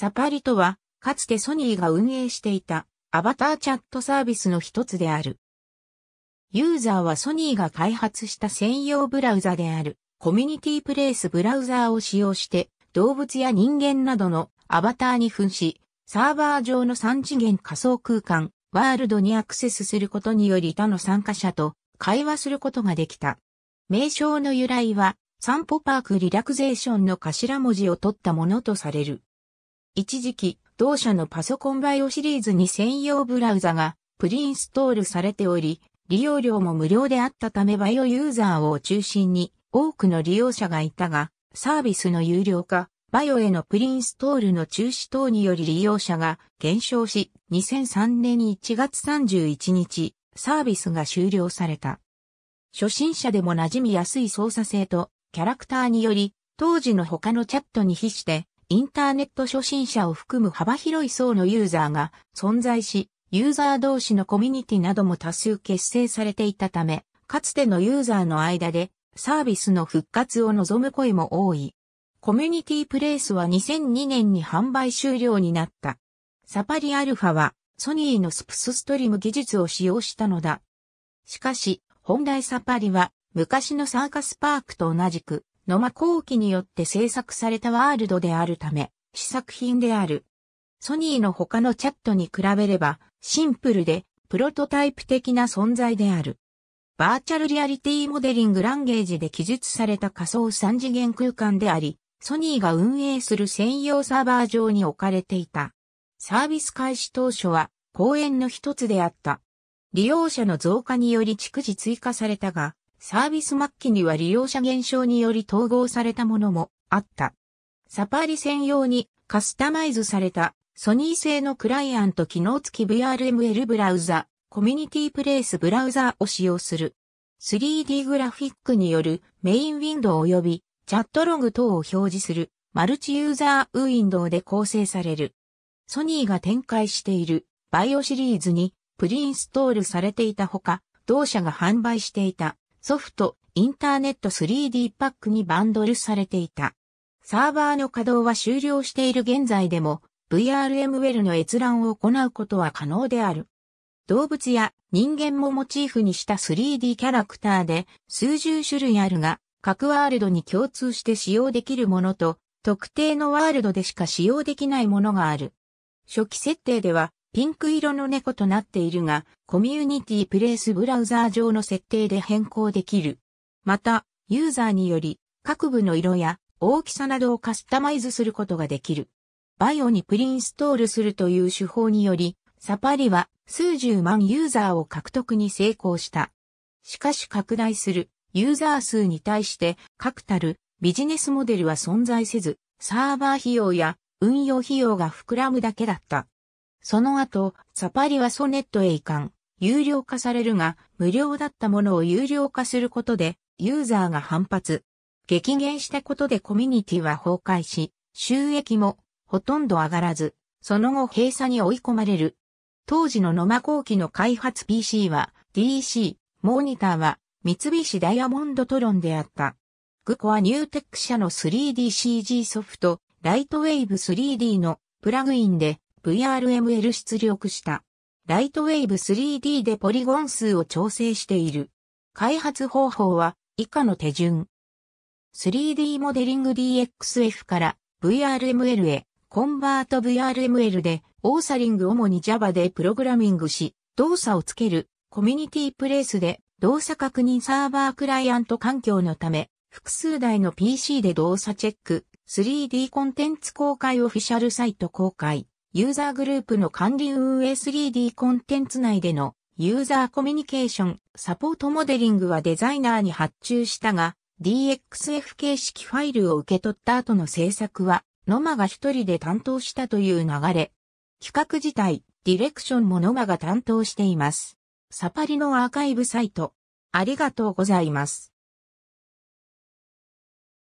サパリとは、かつてソニーが運営していたアバターチャットサービスの一つである。ユーザーはソニーが開発した専用ブラウザであるコミュニティプレイスブラウザーを使用して動物や人間などのアバターに扮し、サーバー上の3次元仮想空間、ワールドにアクセスすることにより他の参加者と会話することができた。名称の由来は、散歩パークリラクゼーションの頭文字を取ったものとされる。一時期、同社のパソコンバイオシリーズに専用ブラウザがプリインストールされており、利用料も無料であったためバイオユーザーを中心に多くの利用者がいたが、サービスの有料化、バイオへのプリインストールの中止等により利用者が減少し、2003年1月31日、サービスが終了された。初心者でも馴染みやすい操作性とキャラクターにより、当時の他のチャットに比してインターネット初心者を含む幅広い層のユーザーが存在し、ユーザー同士のコミュニティなども多数結成されていたため、かつてのユーザーの間でサービスの復活を望む声も多い。コミュニティプレイスは2002年に販売終了になった。サパリアルファはソニーのスプスストリーム技術を使用したのだ。しかし、本来サパリは昔のサーカスパークと同じく野間後期によって制作されたワールドであるため、試作品である。ソニーの他のチャットに比べれば、シンプルで、プロトタイプ的な存在である。バーチャルリアリティモデリングランゲージで記述された仮想3次元空間であり、ソニーが運営する専用サーバー上に置かれていた。サービス開始当初は公園の一つであった。利用者の増加により逐次追加されたが、サービス末期には利用者減少により統合されたものもあった。サパーリ専用にカスタマイズされたソニー製のクライアント機能付き VRML ブラウザ、コミュニティプレイスブラウザを使用する。3D グラフィックによるメインウィンドウ及びチャットログ等を表示するマルチユーザーウィンドウで構成される。ソニーが展開しているバイオシリーズにプリインストールされていたほか、同社が販売していたソフト、インターネット 3D パックにバンドルされていた。サーバーの稼働は終了している現在でも v r m w e l の閲覧を行うことは可能である。動物や人間もモチーフにした 3D キャラクターで数十種類あるが、各ワールドに共通して使用できるものと、特定のワールドでしか使用できないものがある。初期設定ではピンク色の猫となっているが、コミュニティプレイスブラウザー上の設定で変更できる。また、ユーザーにより、各部の色や大きさなどをカスタマイズすることができる。バイオにプリインストールするという手法により、サパリは数十万ユーザーを獲得に成功した。しかし拡大するユーザー数に対して確たるビジネスモデルは存在せず、サーバー費用や運用費用が膨らむだけだった。その後、サパリはソネットへ移管、有料化されるが、無料だったものを有料化することで、ユーザーが反発。激減したことでコミュニティは崩壊し、収益もほとんど上がらず、その後閉鎖に追い込まれる。当時のノマ後期の開発 PC は DC、モニターは三菱ダイヤモンドトロンであった。グコはニューテック社の 3DCG ソフト、ライトウェイブ 3D のプラグインで VRML 出力した。ライトウェーブ 3D でポリゴン数を調整している。開発方法は以下の手順。3D モデリング DXF から VRML へ、コンバート VRML で、オーサリング主に Java でプログラミングし、動作をつける、コミュニティプレイスで、動作確認サーバークライアント環境のため、複数台の PC で動作チェック、3D コンテンツ公開オフィシャルサイト公開。ユーザーグループの管理運営 3D コンテンツ内でのユーザーコミュニケーション、サポートモデリングはデザイナーに発注したが、DXF 形式ファイルを受け取った後の制作は、ノマが一人で担当したという流れ。企画自体、ディレクションもノマが担当しています。サパリのアーカイブサイト。ありがとうございます。